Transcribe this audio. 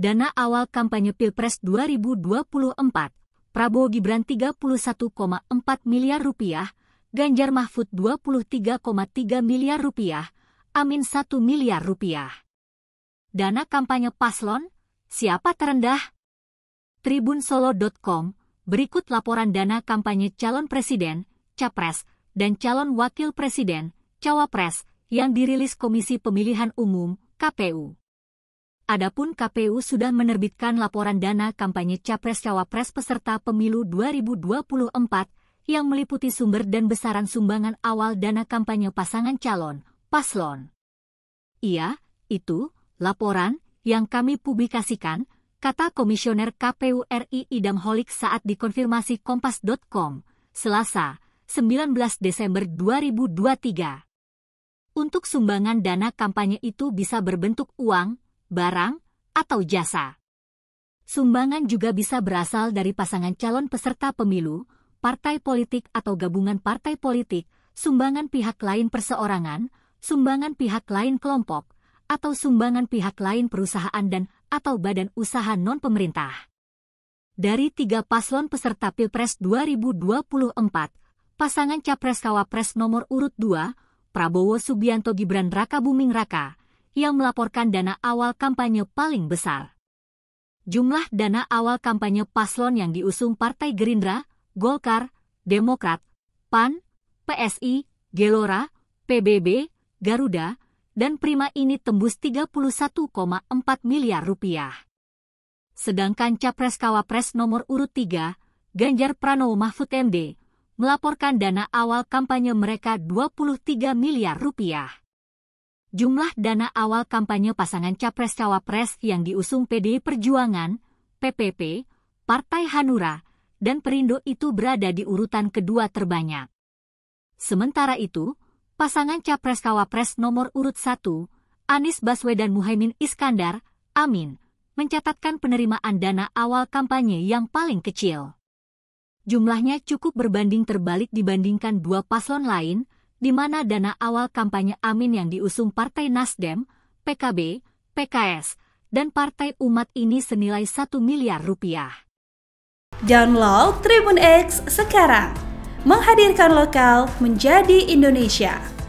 Dana awal kampanye Pilpres 2024, Prabowo Gibran 31,4 miliar rupiah, Ganjar Mahfud 23,3 miliar rupiah, Amin 1 miliar rupiah. Dana kampanye paslon, siapa terendah? Tribunsolo.com, berikut laporan dana kampanye calon presiden, capres, dan calon wakil presiden, cawapres, yang dirilis Komisi Pemilihan Umum, KPU. Adapun KPU sudah menerbitkan laporan dana kampanye Capres-Cawapres peserta pemilu 2024 yang meliputi sumber dan besaran sumbangan awal dana kampanye pasangan calon, paslon. Iya, itu laporan yang kami publikasikan, kata Komisioner KPU RI Idam Holik saat dikonfirmasi Kompas.com, Selasa, 19 Desember 2023. Untuk sumbangan dana kampanye itu bisa berbentuk uang, barang, atau jasa. Sumbangan juga bisa berasal dari pasangan calon peserta pemilu, partai politik atau gabungan partai politik, sumbangan pihak lain perseorangan, sumbangan pihak lain kelompok, atau sumbangan pihak lain perusahaan dan atau badan usaha non-pemerintah. Dari tiga paslon peserta Pilpres 2024, pasangan Capres Cawapres nomor urut 2, Prabowo Subianto Gibran Raka Buming Raka, yang melaporkan dana awal kampanye paling besar. Jumlah dana awal kampanye paslon yang diusung Partai Gerindra, Golkar, Demokrat, PAN, PSI, Gelora, PBB, Garuda, dan Prima ini tembus 31,4 miliar rupiah. Sedangkan Capres Kawapres nomor urut 3, Ganjar Pranowo Mahfud MD, melaporkan dana awal kampanye mereka 23 miliar rupiah jumlah dana awal kampanye pasangan Capres-Cawapres yang diusung PD Perjuangan, PPP, Partai Hanura, dan Perindo itu berada di urutan kedua terbanyak. Sementara itu, pasangan Capres-Cawapres nomor urut 1, Anies Baswedan Muhaimin Iskandar, Amin, mencatatkan penerimaan dana awal kampanye yang paling kecil. Jumlahnya cukup berbanding terbalik dibandingkan dua paslon lain, di mana dana awal kampanye Amin yang diusung Partai Nasdem, PKB, PKS, dan Partai Umat ini senilai 1 miliar rupiah. Download Tribun X sekarang, menghadirkan lokal menjadi Indonesia.